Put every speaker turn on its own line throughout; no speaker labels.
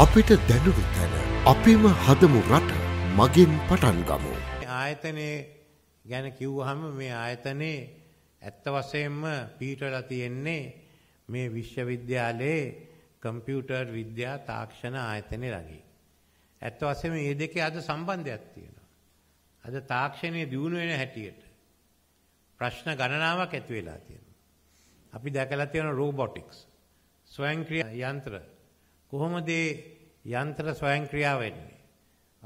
අපිට දැනුරු තැන අපිම හදමු රට මගින් පටන් ගමු. ආයතනය ගැන කිව්වහම මේ ආයතනයේ ඇත්ත වසයෙන්ම පීටල තියෙන්නේ මේ විශ්වවිද්‍යාලයේ කම්පියුටර් විද්‍යා තාක්ෂණ ආයතනය ළඟී. ඇත්ත වසම ඒ දෙකේ අද සම්බන්ධයක් තියෙනවා. අද තාක්ෂණය දියුණු වෙන හැටියට ප්‍රශ්න ගණනාවක් ඇති වෙලා තියෙනවා. අපි දැකලා තියෙන රෝබොටික්ස් ස්වයංක්‍රීය යන්ත්‍ර කොහොමද යන්ත්‍ර ස්වයං ක්‍රියා වෙන්නේ?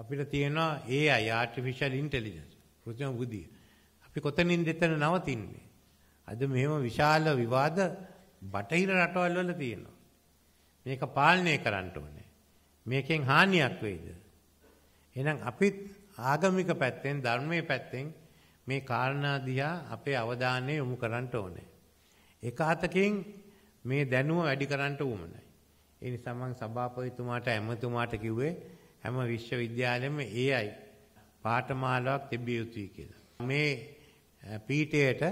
අපිට තියෙනවා AI artificial intelligence කෘත්‍රිම බුද්ධිය. අපි කොතනින්ද එතන නවතින්නේ? අද මෙහෙම විශාල විවාද බටහිර රටවල් වල තියෙනවා. මේක පාලනය කරන්න ඕනේ. මේකෙන් හානියක් වෙයිද? එහෙනම් අපිත් ආගමික පැත්තෙන් ධර්මයේ පැත්තෙන් මේ කාරණා දිහා අපේ අවධානය යොමු කරන්න ඕනේ. එක හතකින් මේ දැනුම වැඩි කරන්න උවමනයි. ඒ නිසා මම සභාපතිතුමාට ඇමතුමාට කිව්වේ හැම විශ්වවිද්‍යාලෙම ඒයි පාඨමාලාවක් තිබිය යුතුයි කියලා. මේ පීඨයට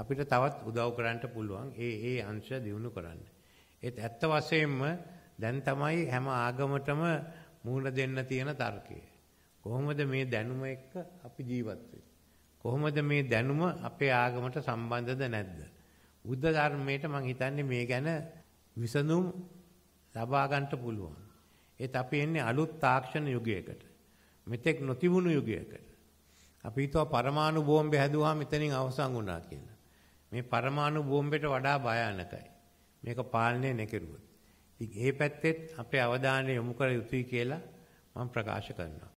අපිට තවත් උදව් කරන්න පුළුවන් ඒ ඒ අංශ දිනු කරන්න. ඒත් ඇත්ත වශයෙන්ම දැන් තමයි හැම ආගමටම මූණ දෙන්න තියෙන තර්කය. කොහොමද මේ දැනුම එක්ක අපි ජීවත් කොහොමද මේ දැනුම අපේ ආගමට සම්බන්ධද නැද්ද? බුද්ධ ධර්මයට මම හිතන්නේ මේ ගැන විසඳුම් ලබා ගන්න පුළුවන්. ඒත් අපි එන්නේ අලුත් තාක්ෂණ යුගයකට. මෙතෙක් නොතිබුණු යුගයකට. අපි හිතුවා පරමාණු බෝම්බේ හැදුවා මෙතනින් අවසන් වුණා කියලා. මේ පරමාණු බෝම්බෙට වඩා භයානකයි. මේක පාලනය නැකරුවොත්. ඉතින් ඒ පැත්තෙත් අපේ අවධානය යොමු කර යුතුයි කියලා මම ප්‍රකාශ කරනවා.